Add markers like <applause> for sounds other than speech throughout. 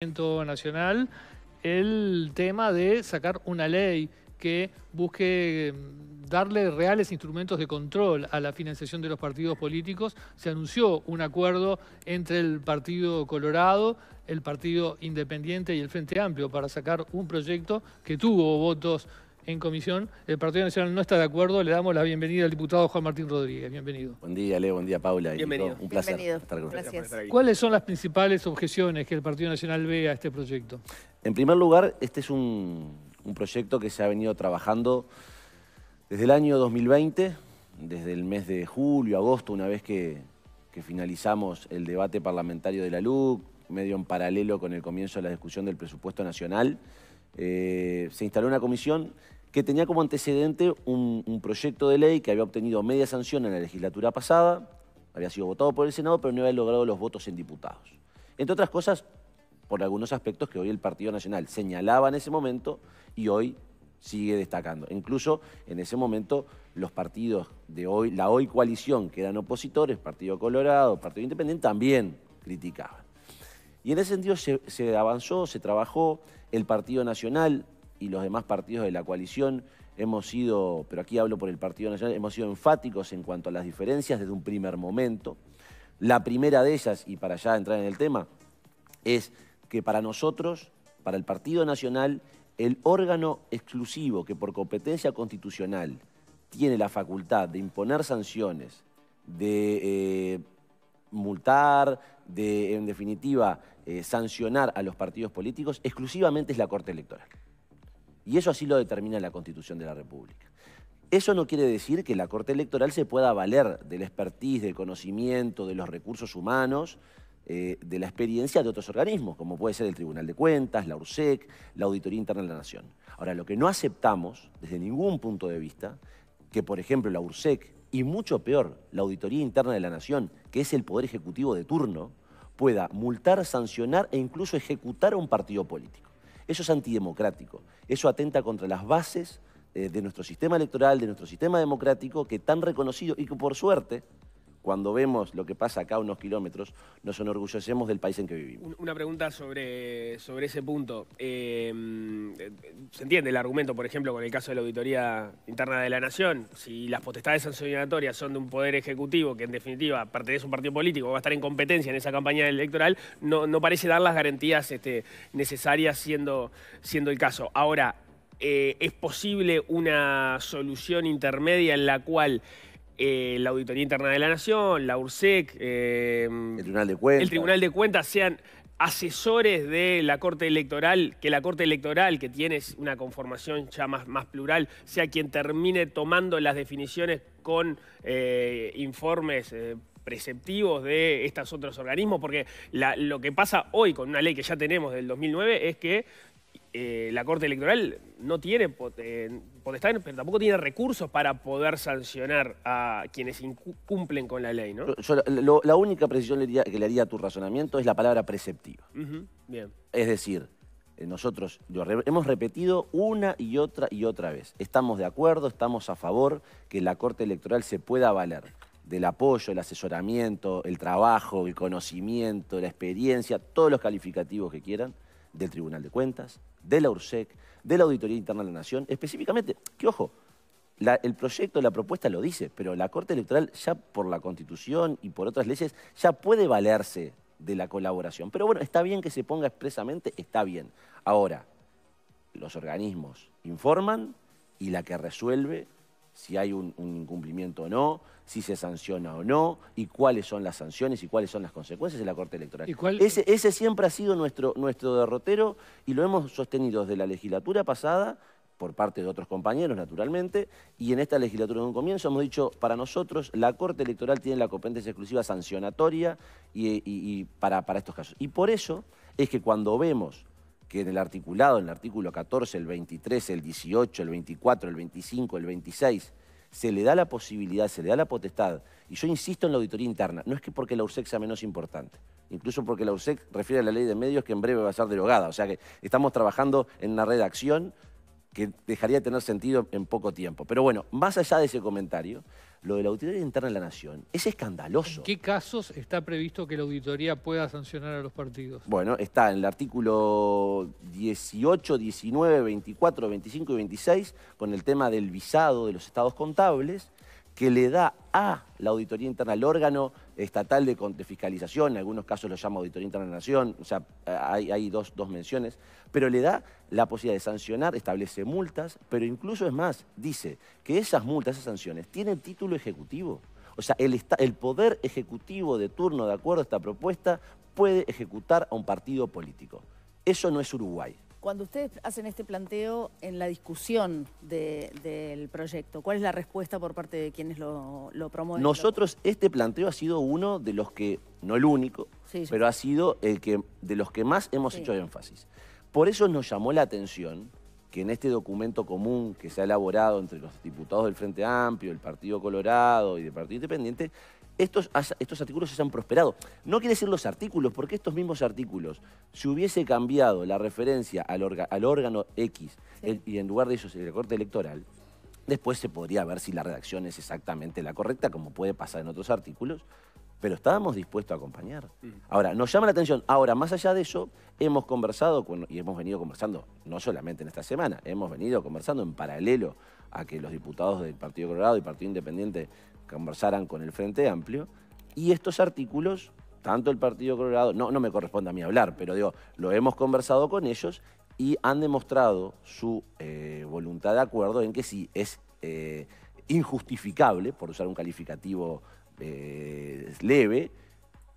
Nacional el tema de sacar una ley que busque mm, darle reales instrumentos de control a la financiación de los partidos políticos. Se anunció un acuerdo entre el Partido Colorado, el Partido Independiente y el Frente Amplio para sacar un proyecto que tuvo votos en comisión. El Partido Nacional no está de acuerdo. Le damos la bienvenida al diputado Juan Martín Rodríguez. Bienvenido. Buen día, Leo. Buen día, Paula. Bienvenido. Un placer estar con Gracias. ¿Cuáles son las principales objeciones que el Partido Nacional ve a este proyecto? En primer lugar, este es un, proyecto que se ha venido trabajando desde el año 2020, desde el mes de julio, agosto, una vez que, finalizamos el debate parlamentario de la LUC, medio en paralelo con el comienzo de la discusión del presupuesto nacional. Eh, se instaló una comisión que tenía como antecedente un, proyecto de ley que había obtenido media sanción en la legislatura pasada, había sido votado por el Senado, pero no había logrado los votos en diputados. Entre otras cosas, por algunos aspectos que hoy el Partido Nacional señalaba en ese momento y hoy sigue destacando. Incluso en ese momento los partidos de hoy, la hoy coalición que eran opositores, Partido Colorado, Partido Independiente, también criticaban. Y en ese sentido se avanzó, se trabajó, el Partido Nacional y los demás partidos de la coalición hemos sido, pero aquí hablo por el Partido Nacional, hemos sido enfáticos en cuanto a las diferencias desde un primer momento. La primera de ellas, y para ya entrar en el tema, es que para nosotros, para el Partido Nacional, el órgano exclusivo que por competencia constitucional tiene la facultad de imponer sanciones, de eh, multar, de en definitiva eh, sancionar a los partidos políticos, exclusivamente es la Corte Electoral. Y eso así lo determina la Constitución de la República. Eso no quiere decir que la Corte Electoral se pueda valer del expertise, del conocimiento, de los recursos humanos, eh, de la experiencia de otros organismos, como puede ser el Tribunal de Cuentas, la URSEC, la Auditoría Interna de la Nación. Ahora, lo que no aceptamos, desde ningún punto de vista, que por ejemplo la URSEC y mucho peor, la Auditoría Interna de la Nación, que es el Poder Ejecutivo de turno, pueda multar, sancionar e incluso ejecutar a un partido político. Eso es antidemocrático. Eso atenta contra las bases eh, de nuestro sistema electoral, de nuestro sistema democrático, que tan reconocido y que por suerte cuando vemos lo que pasa acá a unos kilómetros, nos enorgullecemos del país en que vivimos. Una pregunta sobre, sobre ese punto. Em, eh, se entiende el argumento, por ejemplo, con el caso de la Auditoría Interna de la Nación. Si las potestades sancionatorias son de un poder ejecutivo que, en definitiva, pertenece a un partido político, va a estar en competencia en esa campaña electoral, no, parece dar las garantías este, necesarias siendo, siendo el caso. Ahora, eh, ¿es posible una solución intermedia en la cual eh, la Auditoría Interna de la Nación, la URSEC, eh, el, Tribunal de Cuentas. sean asesores de la Corte Electoral, que la Corte Electoral, que tiene una conformación ya más, plural, sea quien termine tomando las definiciones con eh, informes preceptivos de estos otros organismos, porque lo que pasa hoy con una ley que ya tenemos del 2009 es que eh, la Corte Electoral no tiene eh, potestad, pero tampoco tiene recursos para poder sancionar a quienes incumplen con la ley, ¿no? la única precisión que le haría a tu razonamiento es la palabra preceptiva. Es decir, eh, nosotros hemos repetido una y otra y otra vez. Estamos de acuerdo, estamos a favor que la Corte Electoral se pueda valer del apoyo, el asesoramiento, el trabajo, el conocimiento, la experiencia, todos los calificativos que quieran, del Tribunal de Cuentas, de la URSEC, de la Auditoría Interna de la Nación, específicamente, que ojo, el proyecto, la propuesta lo dice, pero la Corte Electoral ya por la Constitución y por otras leyes ya puede valerse de la colaboración. Pero bueno, está bien que se ponga expresamente, está bien. Ahora, los organismos informan y la que resuelve si hay un, incumplimiento o no, si se sanciona o no, y cuáles son las sanciones y cuáles son las consecuencias de la Corte Electoral. ese, siempre ha sido nuestro, nuestro derrotero y lo hemos sostenido desde la legislatura pasada por parte de otros compañeros, naturalmente, y en esta legislatura de un comienzo hemos dicho, para nosotros la Corte Electoral tiene la competencia exclusiva sancionatoria y para, para estos casos. Y por eso es que cuando vemos que en el articulado, en el artículo 14, el 23, el 18, el 24, el 25, el 26, se le da la posibilidad, se le da la potestad. Y yo insisto en la auditoría interna, no es que porque la USEC sea menos importante, incluso porque la USEC refiere a la ley de medios que en breve va a ser derogada. O sea que estamos trabajando en una redacción que dejaría de tener sentido en poco tiempo. Pero bueno, más allá de ese comentario, lo de la auditoría interna de la Nación es escandaloso. ¿En qué casos está previsto que la auditoría pueda sancionar a los partidos? Bueno, está en el artículo 18, 19, 24, 25 y 26, con el tema del visado de los estados contables, que le da a la auditoría interna, el órgano estatal de, de, fiscalización, en algunos casos lo llama Auditoría Interna de la Nación, o sea, hay, dos, dos, menciones, pero le da la posibilidad de sancionar, establece multas, pero incluso es más, dice que esas multas, esas sanciones, tienen título ejecutivo. O sea, el, el poder ejecutivo de turno, de acuerdo a esta propuesta, puede ejecutar a un partido político. Eso no es Uruguay. Cuando ustedes hacen este planteo en la discusión del proyecto, ¿cuál es la respuesta por parte de quienes lo, promueven? Nosotros, este planteo ha sido uno de los que, no el único, pero ha sido el que, de los que más hemos hecho énfasis. Por eso nos llamó la atención que en este documento común que se ha elaborado entre los diputados del Frente Amplio, el Partido Colorado y del Partido Independiente, estos, estos artículos se han prosperado. No quiere decir los artículos, porque estos mismos artículos, si hubiese cambiado la referencia al, órgano X y en lugar de eso el corte electoral, después se podría ver si la redacción es exactamente la correcta, como puede pasar en otros artículos, pero estábamos dispuestos a acompañar. Ahora, nos llama la atención. Ahora, más allá de eso, hemos conversado con, y hemos venido conversando, no solamente en esta semana, hemos venido conversando en paralelo a que los diputados del Partido Colorado y Partido Independiente conversaran con el Frente Amplio y estos artículos, tanto el Partido Colorado, no, no me corresponde a mí hablar, pero digo, lo hemos conversado con ellos y han demostrado su eh, voluntad de acuerdo en que sí es eh, injustificable, por usar un calificativo eh, leve,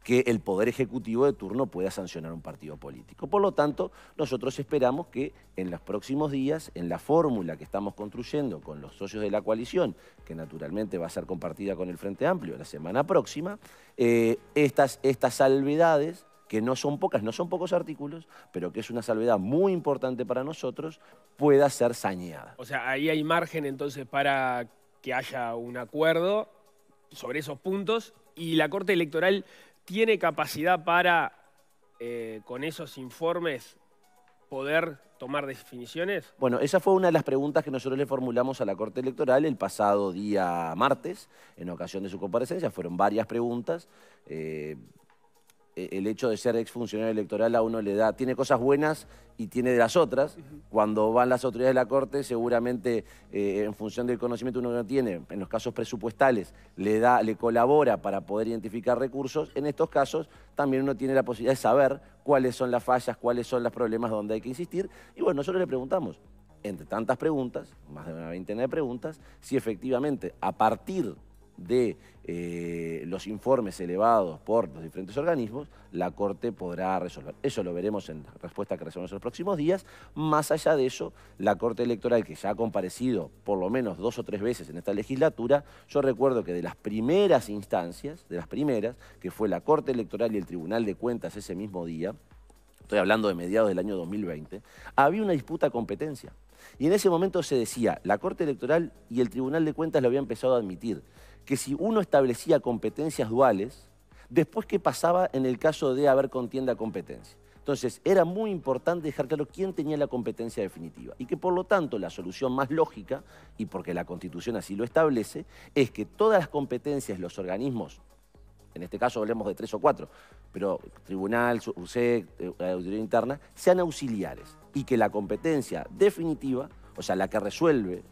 que el Poder Ejecutivo de turno pueda sancionar un partido político. Por lo tanto, nosotros esperamos que en los próximos días, en la fórmula que estamos construyendo con los socios de la coalición, que naturalmente va a ser compartida con el Frente Amplio la semana próxima, eh, estas, estas salvedades que no son pocas, no son pocos artículos, pero que es una salvedad muy importante para nosotros, pueda ser sañada. O sea, ahí hay margen entonces para que haya un acuerdo sobre esos puntos y la Corte Electoral tiene capacidad para, eh, con esos informes, poder tomar definiciones? Bueno, esa fue una de las preguntas que nosotros le formulamos a la Corte Electoral el pasado día martes, en ocasión de su comparecencia. Fueron varias preguntas. Eh, eh, el hecho de ser exfuncionario electoral a uno le da, tiene cosas buenas y tiene de las otras. Cuando van las autoridades de la Corte, seguramente eh, en función del conocimiento uno no tiene, en los casos presupuestales, le, da, le colabora para poder identificar recursos. En estos casos también uno tiene la posibilidad de saber cuáles son las fallas, cuáles son los problemas donde hay que insistir. Y bueno, nosotros le preguntamos, entre tantas preguntas, más de una veintena de preguntas, si efectivamente a partir de eh, los informes elevados por los diferentes organismos, la Corte podrá resolver. Eso lo veremos en la respuesta que resolvemos en los próximos días. Más allá de eso, la Corte Electoral, que ya ha comparecido por lo menos dos o tres veces en esta legislatura, yo recuerdo que de las primeras instancias, de las primeras, que fue la Corte Electoral y el Tribunal de Cuentas ese mismo día, estoy hablando de mediados del año 2020, había una disputa de competencia. Y en ese momento se decía, la Corte Electoral y el Tribunal de Cuentas lo había empezado a admitir que si uno establecía competencias duales, después qué pasaba en el caso de haber contienda competencia. Entonces, era muy importante dejar claro quién tenía la competencia definitiva y que por lo tanto la solución más lógica, y porque la Constitución así lo establece, es que todas las competencias, los organismos, en este caso hablemos de tres o cuatro, pero tribunal, USEC, eh, auditoría interna, sean auxiliares y que la competencia definitiva o sea, la que resuelve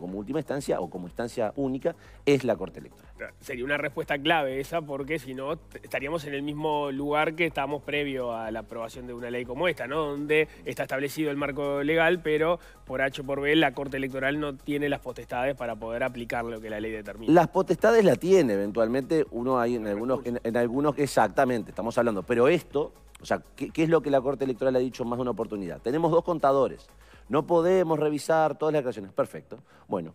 como última instancia o como instancia única es la Corte Electoral. Sería una respuesta clave esa porque si no estaríamos en el mismo lugar que estábamos previo a la aprobación de una ley como esta, ¿no? Donde está establecido el marco legal, pero por H o por B la Corte Electoral no tiene las potestades para poder aplicar lo que la ley determina. Las potestades la tiene, eventualmente uno hay en algunos, en, exactamente, estamos hablando, pero esto, o sea, ¿qué, es lo que la Corte Electoral ha dicho más de una oportunidad? Tenemos dos contadores. No podemos revisar todas las creaciones. Perfecto. Bueno,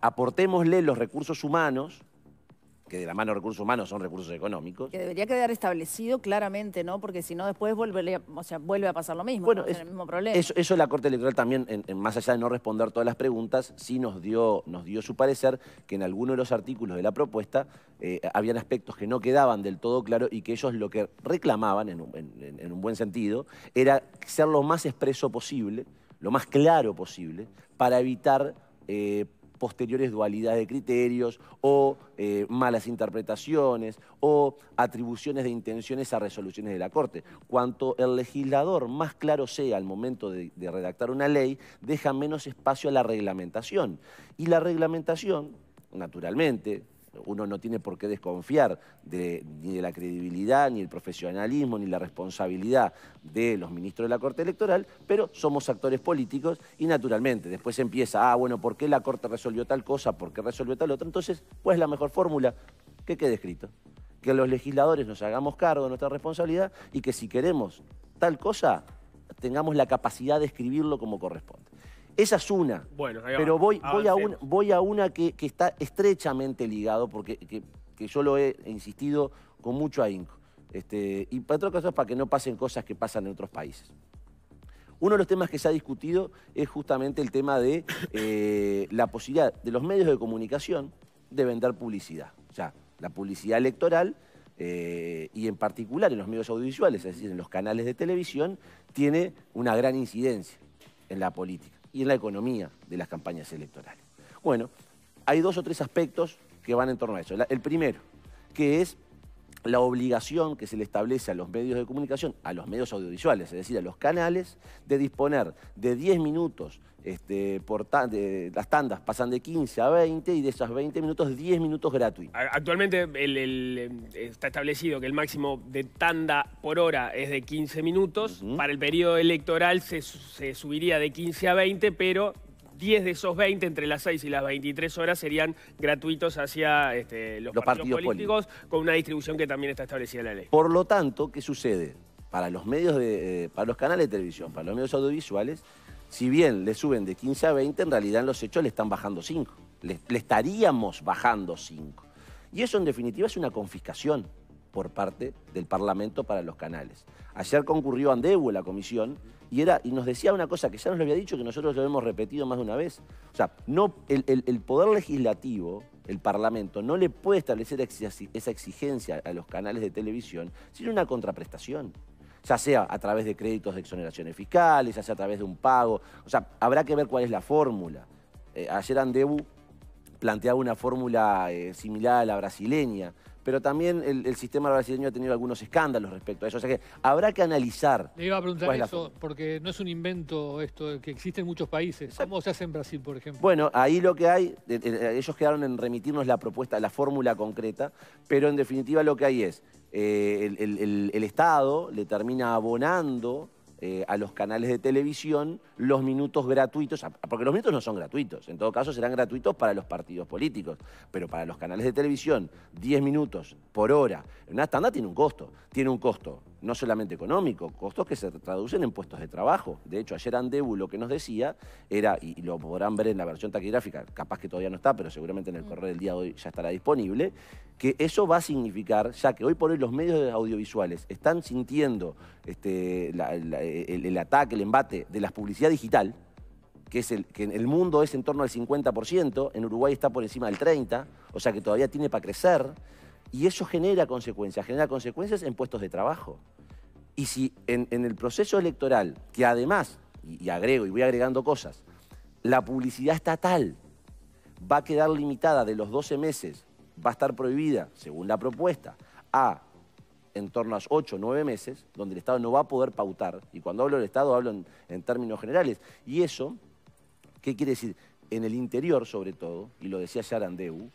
aportémosle los recursos humanos que de la mano recursos humanos son recursos económicos. Que debería quedar establecido claramente, ¿no? Porque si no después vuelve, o sea, vuelve a pasar lo mismo, bueno, el mismo problema. Eso, la Corte Electoral también, en, más allá de no responder todas las preguntas, sí nos dio, nos dio su parecer que en alguno de los artículos de la propuesta eh, habían aspectos que no quedaban del todo claro y que ellos lo que reclamaban, en un buen sentido, era ser lo más expreso posible lo más claro posible para evitar eh, posteriores dualidades de criterios o eh, malas interpretaciones o atribuciones de intenciones a resoluciones de la Corte. Cuanto el legislador más claro sea al momento de redactar una ley, deja menos espacio a la reglamentación. Y la reglamentación, naturalmente, uno no tiene por qué desconfiar de, ni de la credibilidad, ni el profesionalismo, ni la responsabilidad de los ministros de la Corte Electoral, pero somos actores políticos y naturalmente después empieza, ah, bueno, ¿por qué la Corte resolvió tal cosa? ¿Por qué resolvió tal otra? Entonces, pues la mejor fórmula? Que quede escrito. Que los legisladores nos hagamos cargo de nuestra responsabilidad y que si queremos tal cosa, tengamos la capacidad de escribirlo como corresponde. Esa es una. Pero voy, a, una que, está estrechamente ligado, porque yo lo he insistido con mucho ahínco. Este, y para otro caso para que no pasen cosas que pasan en otros países. Uno de los temas que se ha discutido es justamente el tema de eh, la posibilidad de los medios de comunicación de vender publicidad. O sea, la publicidad electoral eh, y en particular en los medios audiovisuales, es decir, en los canales de televisión, tiene una gran incidencia en la política y en la economía de las campañas electorales. Bueno, hay dos o tres aspectos que van en torno a eso. El primero, que es la obligación que se le establece a los medios de comunicación, a los medios audiovisuales, es decir, a los canales, de disponer de 10 minutos este, por las tandas pasan de 15 a 20 y de esos 20 minutos, 10 minutos gratuitos. Actualmente el, está establecido que el máximo de tanda por hora es de 15 minutos. Para el periodo electoral se, subiría de 15 a 20, pero 10 de esos 20, entre las 6 y las 23 horas, serían gratuitos hacia este, los, partidos, políticos, con una distribución que también está establecida en la ley. Por lo tanto, ¿qué sucede? Para los medios de, eh, para los canales de televisión, para los medios audiovisuales, si bien le suben de 15 a 20, en realidad en los hechos le están bajando 5. Le, estaríamos bajando 5. Y eso en definitiva es una confiscación por parte del Parlamento para los canales. Ayer concurrió Andeu la comisión y, era, y nos decía una cosa que ya nos lo había dicho, que nosotros lo hemos repetido más de una vez. O sea, no, el, el poder legislativo, el Parlamento, no le puede establecer esa exigencia a los canales de televisión sin una contraprestación ya sea a través de créditos de exoneraciones fiscales, ya sea a través de un pago. O sea, habrá que ver cuál es la fórmula. Eh, ayer Andebu planteaba una fórmula eh, similar a la brasileña, pero también el, sistema brasileño ha tenido algunos escándalos respecto a eso. O sea que habrá que analizar. Le iba a preguntar eso, porque no es un invento esto, que existe en muchos países. ¿Cómo se hace en Brasil, por ejemplo? Bueno, ahí lo que hay, ellos quedaron en remitirnos la propuesta, la fórmula concreta, pero en definitiva lo que hay es, eh, el Estado le termina abonando eh, a los canales de televisión los minutos gratuitos, ah, porque los minutos no son gratuitos, en todo caso serán gratuitos para los partidos políticos, pero para los canales de televisión 10 minutos por hora, una estándar tiene un costo, tiene un costo no solamente económico, costos que se traducen en puestos de trabajo. De hecho, ayer Andebu lo que nos decía era, y lo podrán ver en la versión taquigráfica, capaz que todavía no está, pero seguramente en el mm. correo del día de hoy ya estará disponible, que eso va a significar, ya que hoy por hoy los medios audiovisuales están sintiendo este, el, ataque, el embate de la publicidad digital, que, es el, que en el mundo es en torno al 50%, en Uruguay está por encima del 30%, o sea que todavía tiene para crecer. Y eso genera consecuencias, genera consecuencias en puestos de trabajo. Y si en, el proceso electoral, que además, y, agrego y voy agregando cosas, la publicidad estatal va a quedar limitada de los 12 meses, va a estar prohibida, según la propuesta, a en torno a 8 o 9 meses, donde el Estado no va a poder pautar. Y cuando hablo del Estado hablo en, términos generales. Y eso, ¿qué quiere decir? En el interior, sobre todo, y lo decía Sharandeu.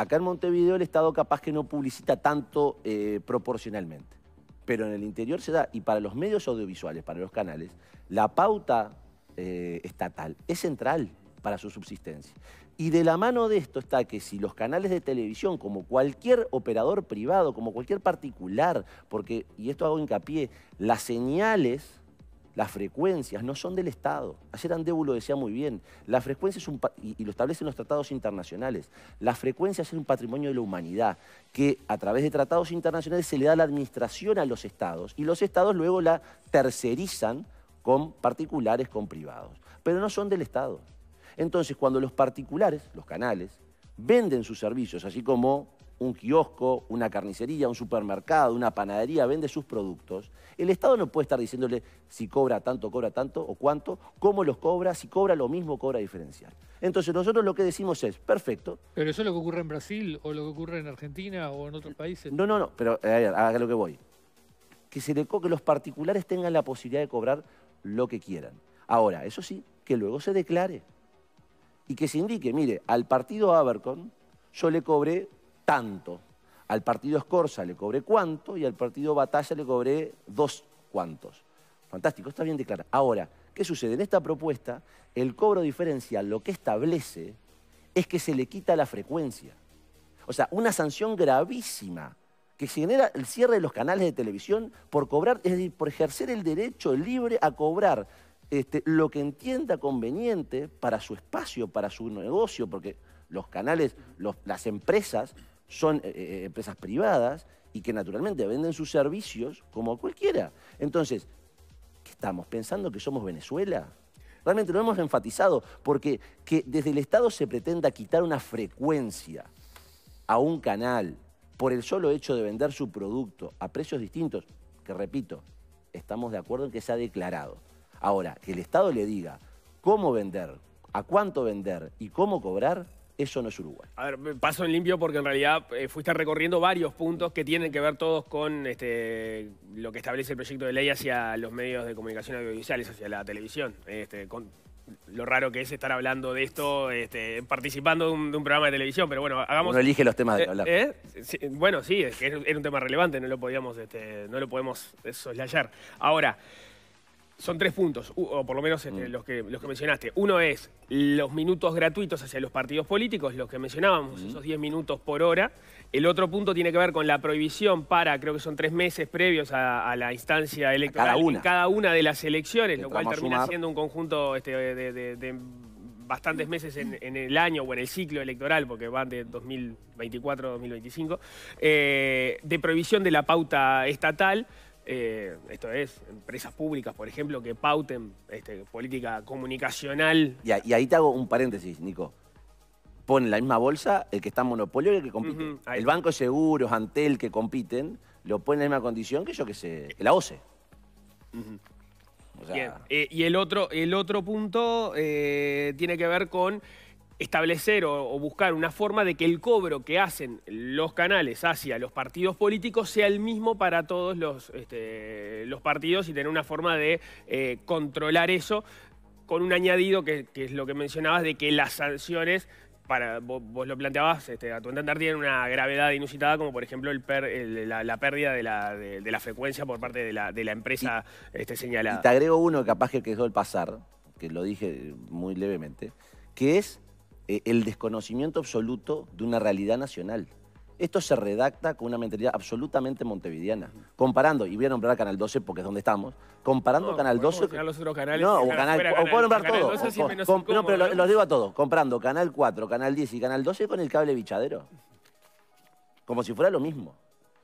Acá en Montevideo el Estado capaz que no publicita tanto eh, proporcionalmente, pero en el interior se da, y para los medios audiovisuales, para los canales, la pauta eh, estatal es central para su subsistencia. Y de la mano de esto está que si los canales de televisión, como cualquier operador privado, como cualquier particular, porque, y esto hago hincapié, las señales las frecuencias no son del Estado. Ayer Andébulo lo decía muy bien. La frecuencia es un, y, lo establecen los tratados internacionales, las frecuencias es un patrimonio de la humanidad que a través de tratados internacionales se le da la administración a los Estados y los Estados luego la tercerizan con particulares, con privados. Pero no son del Estado. Entonces, cuando los particulares, los canales, venden sus servicios, así como un kiosco, una carnicería, un supermercado, una panadería, vende sus productos, el Estado no puede estar diciéndole si cobra tanto, cobra tanto o cuánto, cómo los cobra, si cobra lo mismo, cobra diferencial. Entonces nosotros lo que decimos es, perfecto. Pero eso es lo que ocurre en Brasil o lo que ocurre en Argentina o en otros países. No, no, no, pero a lo que voy. Que, se le, que los particulares tengan la posibilidad de cobrar lo que quieran. Ahora, eso sí, que luego se declare y que se indique, mire, al partido Abercon yo le cobré tanto. Al partido Escorza le cobré cuánto y al partido Batalla le cobré dos cuantos. Fantástico, está bien declarado. Ahora, ¿qué sucede? En esta propuesta, el cobro diferencial lo que establece es que se le quita la frecuencia. O sea, una sanción gravísima que genera el cierre de los canales de televisión por cobrar, es decir, por ejercer el derecho libre a cobrar este, lo que entienda conveniente para su espacio, para su negocio, porque los canales, las empresas son eh, eh, empresas privadas y que naturalmente venden sus servicios como cualquiera. Entonces, ¿qué estamos pensando que somos Venezuela? Realmente lo hemos enfatizado, porque que desde el Estado se pretenda quitar una frecuencia a un canal por el solo hecho de vender su producto a precios distintos, que repito, estamos de acuerdo en que se ha declarado. Ahora, que el Estado le diga cómo vender, a cuánto vender y cómo cobrar, eso no es Uruguay. A ver, paso en limpio porque en realidad eh, fuiste recorriendo varios puntos que tienen que ver todos con este, lo que establece el proyecto de ley hacia los medios de comunicación audiovisuales, hacia la televisión. Este, con lo raro que es estar hablando de esto, este, participando de un, programa de televisión, pero bueno, hagamos... Uno elige los temas de eh, hablar. Eh, bueno, sí, es que era un tema relevante, no lo, podíamos, este, no lo podemos soslayar. Ahora... Son tres puntos, o por lo menos este, mm. los, que, los que mencionaste. Uno es los minutos gratuitos hacia los partidos políticos, los que mencionábamos, mm. esos 10 minutos por hora. El otro punto tiene que ver con la prohibición para, creo que son tres meses previos a, la instancia electoral, cada una. cada una de las elecciones, lo cual termina siendo un conjunto este, de, bastantes meses en, el año o en el ciclo electoral, porque van de 2024 a 2025, eh, de prohibición de la pauta estatal. Eh, esto es, empresas públicas, por ejemplo, que pauten este, política comunicacional. Y, ahí te hago un paréntesis, Nico. Ponen la misma bolsa el que está en monopolio y el que compite. el Banco de Seguros, Antel, que compiten, lo ponen en la misma condición que yo que sé, la OCE. Eh, y el otro, el otro punto eh, tiene que ver con establecer o, buscar una forma de que el cobro que hacen los canales hacia los partidos políticos sea el mismo para todos los, este, los partidos y tener una forma de eh, controlar eso con un añadido que, es lo que mencionabas de que las sanciones, para, vos, lo planteabas, este, a tu entender tienen una gravedad inusitada como por ejemplo el la, pérdida de la, frecuencia por parte de la, de la empresa este, señalada. Y te agrego uno capaz que quedó el pasar, que lo dije muy levemente, que es eh, el desconocimiento absoluto de una realidad nacional. Esto se redacta con una mentalidad absolutamente montevideana. Comparando, y voy a nombrar a Canal 12 porque es donde estamos, comparando Canal 12... los otros canales, no, o, canal, puedo nombrar canal no, pero los digo a todos. comprando Canal 4, Canal 10 y Canal 12 con el cable bichadero. Como si fuera lo mismo.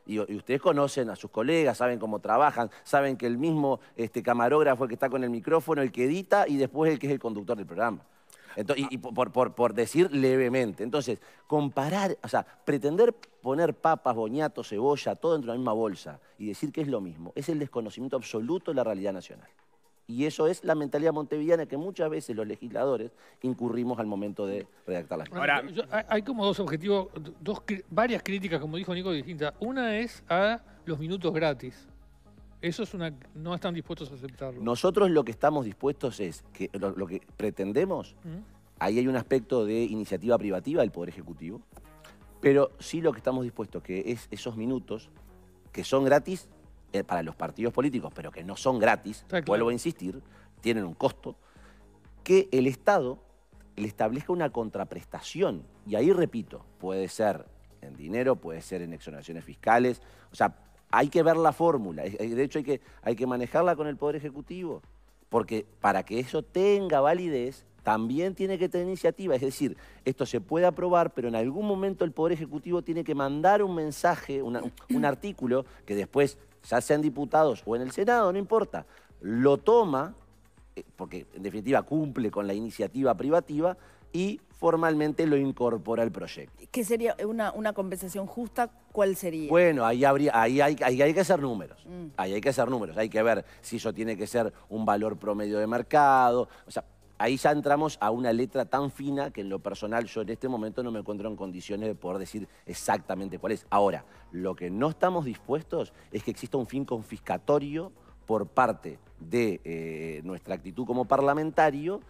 Y, ustedes conocen a sus colegas, saben cómo trabajan, saben que el mismo este, camarógrafo que está con el micrófono, el que edita y después el que es el conductor del programa y, por, por, decir levemente. Entonces, comparar, o sea, pretender poner papas, boñatos, cebolla, todo dentro de la misma bolsa y decir que es lo mismo, es el desconocimiento absoluto de la realidad nacional. Y eso es la mentalidad montevillana que muchas veces los legisladores incurrimos al momento de redactar las Ahora, hay como dos objetivos, dos, varias críticas, como dijo Nico, distintas. Una es a los minutos gratis. Eso es una, no están dispuestos a aceptarlo. Nosotros lo que estamos dispuestos es, que lo, que pretendemos, ¿Mm? ahí hay un aspecto de iniciativa privativa del Poder Ejecutivo, pero sí lo que estamos dispuestos, que es esos minutos que son gratis eh, para los partidos políticos, pero que no son gratis, vuelvo a insistir, tienen un costo, que el Estado le establezca una contraprestación. Y ahí, repito, puede ser en dinero, puede ser en exoneraciones fiscales, o sea, hay que ver la fórmula. De hecho, hay que, hay que manejarla con el Poder Ejecutivo. Porque para que eso tenga validez, también tiene que tener iniciativa. Es decir, esto se puede aprobar, pero en algún momento el Poder Ejecutivo tiene que mandar un mensaje, un <clears throat> artículo, que después, ya sean diputados o en el Senado, no importa, lo toma, eh, porque en definitiva cumple con la iniciativa privativa, y formalmente lo incorpora al proyecto. ¿Qué sería una, una compensación justa? ¿Cuál sería? Bueno, ahí, habría, ahí, hay, que hacer números. Ahí hay que hacer mm. números. Hay que ver si eso tiene que ser un valor promedio de mercado. O sea, ahí ya entramos a una letra tan fina que en lo personal yo en este momento no me encuentro en condiciones de poder decir exactamente cuál es. Ahora, lo que no estamos dispuestos es que exista un fin confiscatorio por parte de eh, nuestra actitud como parlamentario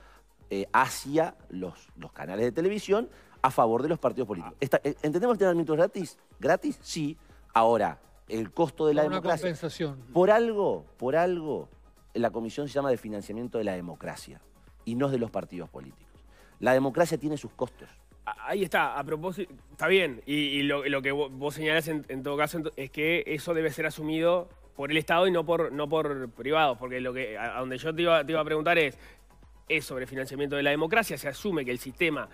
eh, hacia los, los canales de televisión a favor de los partidos políticos. Ah. Eh, ¿Entendemos el tratamiento gratis? ¿Gratis? Sí. Ahora, el costo de la democracia. compensación. Por algo, por algo, la comisión se llama de financiamiento de la democracia y no de los partidos políticos. La democracia tiene sus costos. Ahí está, a propósito, está bien. Y, lo, que vos señalás en, todo caso es que eso debe ser asumido por el Estado y no por, no por privados. Porque lo que, donde yo iba, te iba a preguntar es, es sobre financiamiento de la democracia. Se asume que el sistema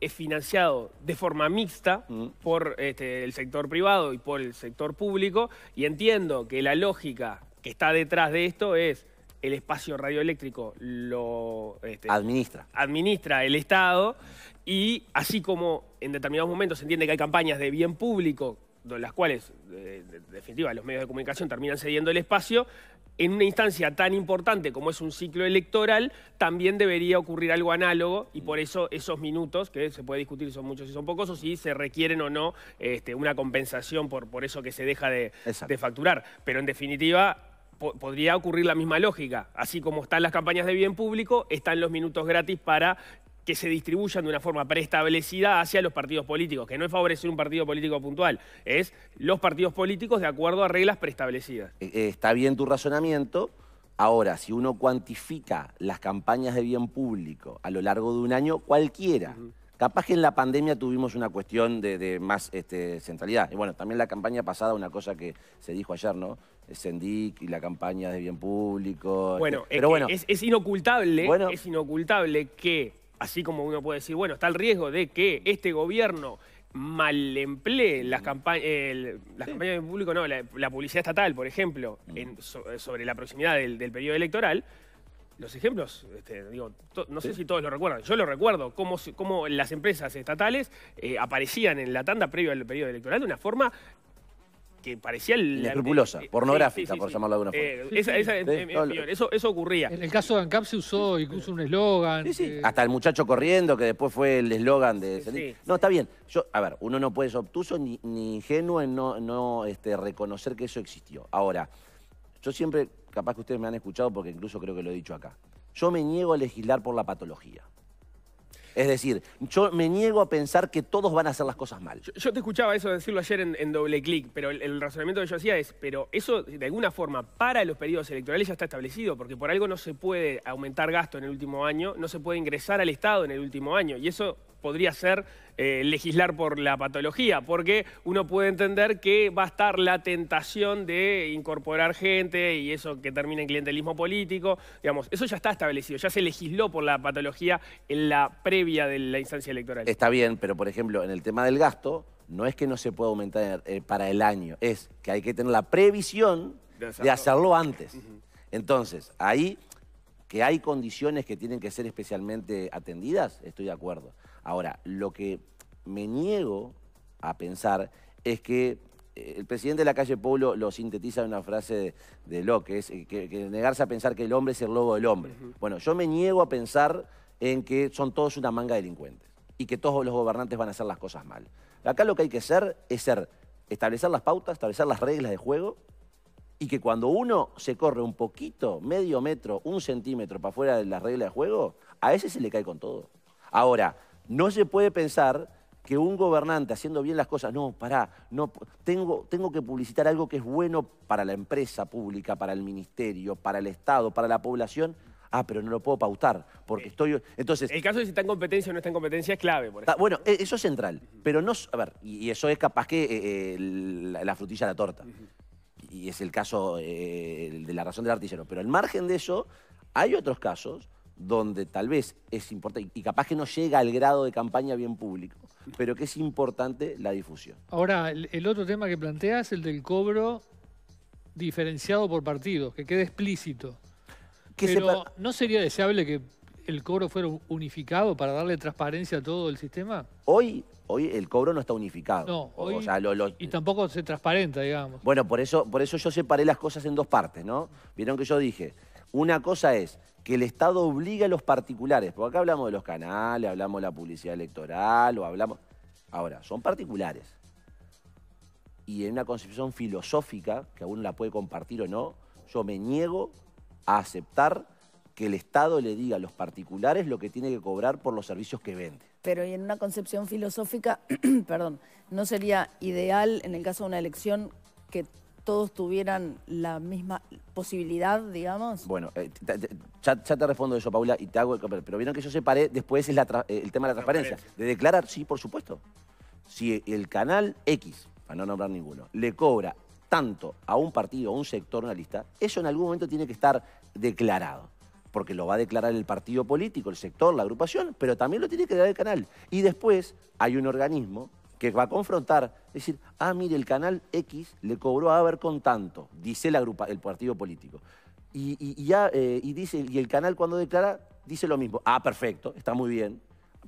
es financiado de forma mixta mm. por este, el sector privado y por el sector público. Y entiendo que la lógica que está detrás de esto es el espacio radioeléctrico lo este, administra. administra el Estado y así como en determinados momentos se entiende que hay campañas de bien público las cuales, en definitiva, los medios de comunicación terminan cediendo el espacio, en una instancia tan importante como es un ciclo electoral, también debería ocurrir algo análogo y por eso esos minutos, que se puede discutir si son muchos y si son pocos, o si se requieren o no este, una compensación por, por eso que se deja de facturar. Pero en definitiva, podría ocurrir la misma lógica. Así como están las campañas de bien público, están los minutos gratis para que se distribuyan de una forma preestablecida hacia los partidos políticos, que no es favorecer un partido político puntual, es los partidos políticos de acuerdo a reglas preestablecidas. Eh, eh, está bien tu razonamiento. Ahora, si uno cuantifica las campañas de bien público a lo largo de un año, cualquiera. Capaz que en la pandemia tuvimos una cuestión de, más este, centralidad. Y bueno, también la campaña pasada, una cosa que se dijo ayer, ¿no? Sendic eh, y la campaña de bien público. Este, bueno, Pero bueno. Es, inocultable, bueno, es inocultable que así como uno puede decir, bueno, está el riesgo de que este gobierno malemplee las, las campañas de público, no, la, publicidad estatal, por ejemplo, mm. sobre la proximidad del, periodo electoral, los ejemplos, este, digo, no sé si todos lo recuerdan, yo lo recuerdo, cómo, cómo las empresas estatales eh, aparecían en la tanda previo al periodo electoral de una forma que parecía... Escrupulosa, pornográfica, por llamarlo de alguna forma. eso, ocurría. En el caso de ANCAP se usó incluso un eslogan. Hasta el muchacho corriendo, que después fue el eslogan de... no, está bien. Yo, a ver, uno no puede ser obtuso ni, ingenuo en no, este, reconocer que eso existió. Ahora, yo siempre, capaz que ustedes me han escuchado porque incluso creo que lo he dicho acá. Yo me niego a legislar por la patología. Es decir, yo me niego a pensar que todos van a hacer las cosas mal. Yo, te escuchaba eso decirlo ayer en, doble clic, pero el, el, razonamiento que yo hacía es, pero eso de alguna forma para los periodos electorales ya está establecido, porque por algo no se puede aumentar gasto en el último año, no se puede ingresar al Estado en el último año, y eso podría ser eh, legislar por la patología, porque uno puede entender que va a estar la tentación de incorporar gente y eso que termine en clientelismo político, digamos, eso ya está establecido, ya se legisló por la patología en la previa de la instancia electoral. Está bien, pero por ejemplo, en el tema del gasto, no es que no se pueda aumentar eh, para el año, es que hay que tener la previsión de hacerlo, antes. Entonces, ahí que hay condiciones que tienen que ser especialmente atendidas, estoy de acuerdo. Ahora, lo que me niego a pensar es que eh, el presidente de la calle Pueblo lo sintetiza en una frase de, lo eh, que es que, negarse a pensar que el hombre es el lobo del hombre. Bueno, yo me niego a pensar en que son todos una manga de delincuentes y que todos los gobernantes van a hacer las cosas mal. Acá lo que hay que hacer es ser, establecer las pautas, establecer las reglas de juego y que cuando uno se corre un poquito, medio metro, un centímetro para fuera de las reglas de juego, a ese se le cae con todo. Ahora, no se puede pensar que un gobernante haciendo bien las cosas, no, pará, no, tengo, tengo que publicitar algo que es bueno para la empresa pública, para el ministerio, para el Estado, para la población. Ah, pero no lo puedo pautar, porque eh, estoy... Entonces, el caso de si está en competencia o no está en competencia es clave. Ah, bueno, eh, eso es central, pero no... A ver, y eso es capaz que eh, la, frutilla de la torta. Y es el caso de la razón del artillero. Pero al margen de eso, hay otros casos donde tal vez es importante, y capaz que no llega al grado de campaña bien público, pero que es importante la difusión. Ahora, el, otro tema que planteas, el del cobro diferenciado por partidos, que quede explícito. pero, ¿no sería deseable que el cobro fuera unificado para darle transparencia a todo el sistema? Hoy, hoy el cobro no está unificado. No, y tampoco se transparenta, digamos. Bueno, por eso, por eso yo separé las cosas en dos partes, ¿no? Vieron que yo dije, una cosa es que el Estado obligue a los particulares, porque acá hablamos de los canales, hablamos de la publicidad electoral, o hablamos... Ahora, son particulares. Y en una concepción filosófica, que aún la puede compartir o no, yo me niego a aceptar que el Estado le diga a los particulares lo que tiene que cobrar por los servicios que vende. Pero y en una concepción filosófica, <clears throat> perdón, ¿no sería ideal en el caso de una elección que todos tuvieran la misma posibilidad, digamos? Bueno, eh, ya, te respondo eso, Paula, y te hago el pero vieron que yo separé, después es eh, el tema de la transparencia. De declarar, sí, por supuesto. Si el canal X, para no nombrar ninguno, le cobra tanto a un partido, a un sector, una lista, eso en algún momento tiene que estar declarado porque lo va a declarar el partido político, el sector, la agrupación, pero también lo tiene que dar el canal. Y después hay un organismo que va a confrontar, es decir, ah, mire, el canal X le cobró a con tanto, dice la el partido político. Y, ya, eh, dice, y el canal cuando declara, dice lo mismo. Ah, perfecto, está muy bien.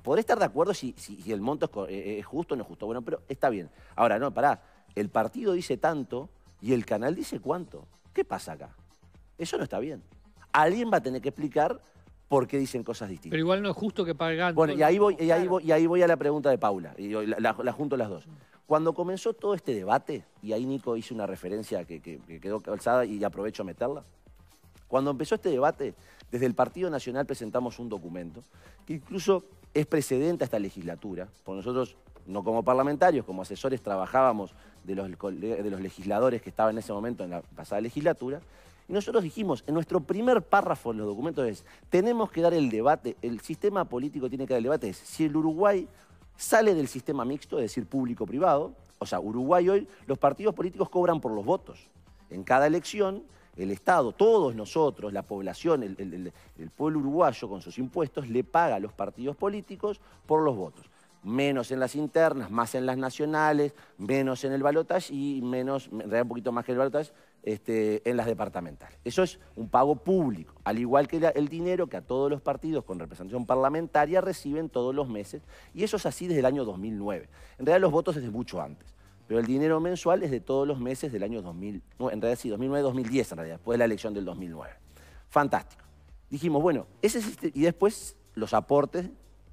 Podré estar de acuerdo si, si, el monto es, eh, eh, es justo o no es justo. Bueno, pero está bien. Ahora, no, pará. El partido dice tanto y el canal dice cuánto. ¿Qué pasa acá? Eso no está bien. Alguien va a tener que explicar porque dicen cosas distintas. Pero igual no es justo que paguen. Bueno, y ahí, voy, y, ahí voy, y ahí voy a la pregunta de Paula, y la, junto las dos. Cuando comenzó todo este debate, y ahí Nico hizo una referencia que, quedó calzada y aprovecho a meterla, cuando empezó este debate, desde el Partido Nacional presentamos un documento que incluso es precedente a esta legislatura, porque nosotros, no como parlamentarios, como asesores, trabajábamos de los, de los legisladores que estaban en ese momento en la pasada legislatura, y nosotros dijimos, en nuestro primer párrafo en los documentos es, tenemos que dar el debate, el sistema político tiene que dar el debate, es si el Uruguay sale del sistema mixto, es decir, público-privado, o sea, Uruguay hoy, los partidos políticos cobran por los votos. En cada elección, el Estado, todos nosotros, la población, el, el pueblo uruguayo con sus impuestos, le paga a los partidos políticos por los votos menos en las internas, más en las nacionales, menos en el balotaje y menos, en realidad un poquito más que el balotaje, este, en las departamentales. Eso es un pago público, al igual que el dinero que a todos los partidos con representación parlamentaria reciben todos los meses, y eso es así desde el año 2009. En realidad los votos desde mucho antes, pero el dinero mensual es de todos los meses del año 2009, en realidad sí, 2009-2010 en realidad, después de la elección del 2009. Fantástico. Dijimos, bueno, ese es este, y después los aportes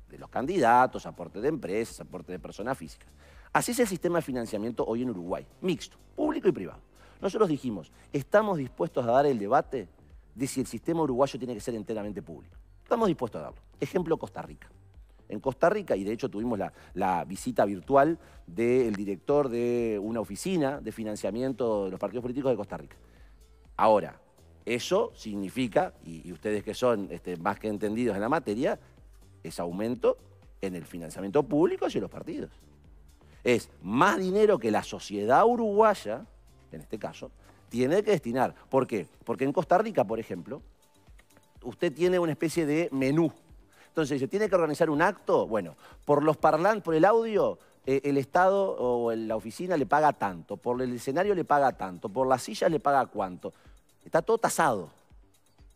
de los candidatos, aportes de empresas, aportes de personas físicas. Así es el sistema de financiamiento hoy en Uruguay, mixto, público y privado. Nosotros dijimos, estamos dispuestos a dar el debate de si el sistema uruguayo tiene que ser enteramente público. Estamos dispuestos a darlo. Ejemplo, Costa Rica. En Costa Rica, y de hecho tuvimos la, visita virtual del director de una oficina de financiamiento de los partidos políticos de Costa Rica. Ahora, eso significa, y, ustedes que son este, más que entendidos en la materia, es aumento en el financiamiento público hacia los partidos. Es más dinero que la sociedad uruguaya en este caso, tiene que destinar. ¿Por qué? Porque en Costa Rica, por ejemplo, usted tiene una especie de menú. Entonces, se tiene que organizar un acto, bueno, por los parlantes, por el audio, eh, el Estado o la oficina le paga tanto, por el escenario le paga tanto, por las sillas le paga cuánto. Está todo tasado.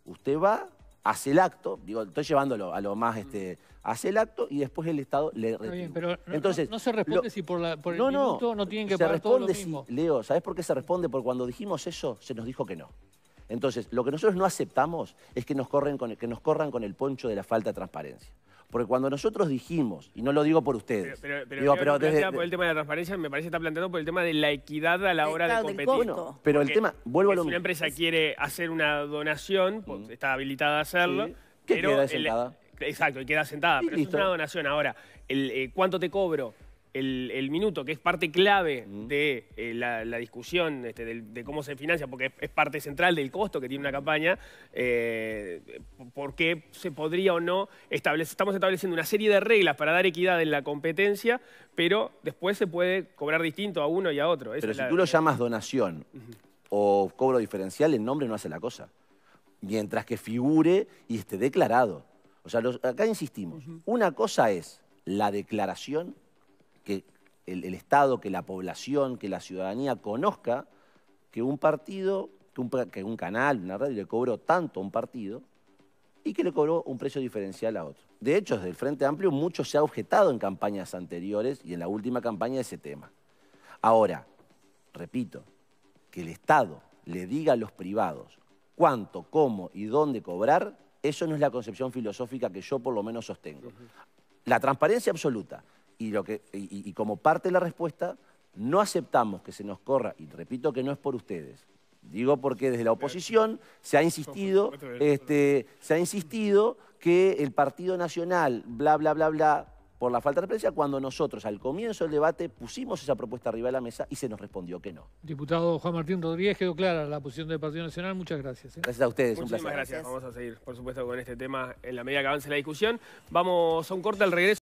Usted va hace el acto, digo, estoy llevándolo a lo más, este, hace el acto y después el Estado le no, Entonces, no, se responde si por, el minuto no tienen que se pagar lo mismo. Leo, ¿sabes por qué se responde? Porque cuando dijimos eso, se nos dijo que no. Entonces, lo que nosotros no aceptamos es que nos, corren con, que nos corran con el poncho de la falta de transparencia. Porque cuando nosotros dijimos, y no lo digo por ustedes, pero, por el tema de la transparencia, me parece que está planteando por el tema de la equidad a la hora de competir. pero el tema, vuelvo a lo Si una empresa quiere hacer una donación, está habilitada a hacerlo. pero queda sentada? exacto, queda sentada. pero es una donación. Ahora, eh, ¿cuánto te cobro? el, minuto, que es parte clave de eh, la, discusión este, de cómo se financia, porque es, parte central del costo que tiene una campaña, eh, porque se podría o no establecer, estamos estableciendo una serie de reglas para dar equidad en la competencia, pero después se puede cobrar distinto a uno y a otro. pero si tú lo llamas donación o cobro diferencial, el nombre no hace la cosa, mientras que figure y esté declarado. O sea, acá insistimos, una cosa es la declaración el, Estado, que la población, que la ciudadanía conozca que un partido, que un, canal, una radio le cobró tanto a un partido y que le cobró un precio diferencial a otro. De hecho, desde el Frente Amplio mucho se ha objetado en campañas anteriores y en la última campaña ese tema. Ahora, repito, que el Estado le diga a los privados cuánto, cómo y dónde cobrar, eso no es la concepción filosófica que yo por lo menos sostengo. La transparencia absoluta, y, lo que, y, como parte de la respuesta, no aceptamos que se nos corra, y repito que no es por ustedes, Digo porque desde la oposición se ha insistido, este, se ha insistido que el Partido Nacional, bla, bla, bla, bla, por la falta de presencia, cuando nosotros al comienzo del debate pusimos esa propuesta arriba de la mesa y se nos respondió que no. Diputado Juan Martín Rodríguez, quedó clara la posición del Partido Nacional. Muchas gracias. ¿eh? Gracias a ustedes, un placer. gracias. Vamos a seguir, por supuesto, con este tema en la medida que avance la discusión. Vamos a un corte al regreso.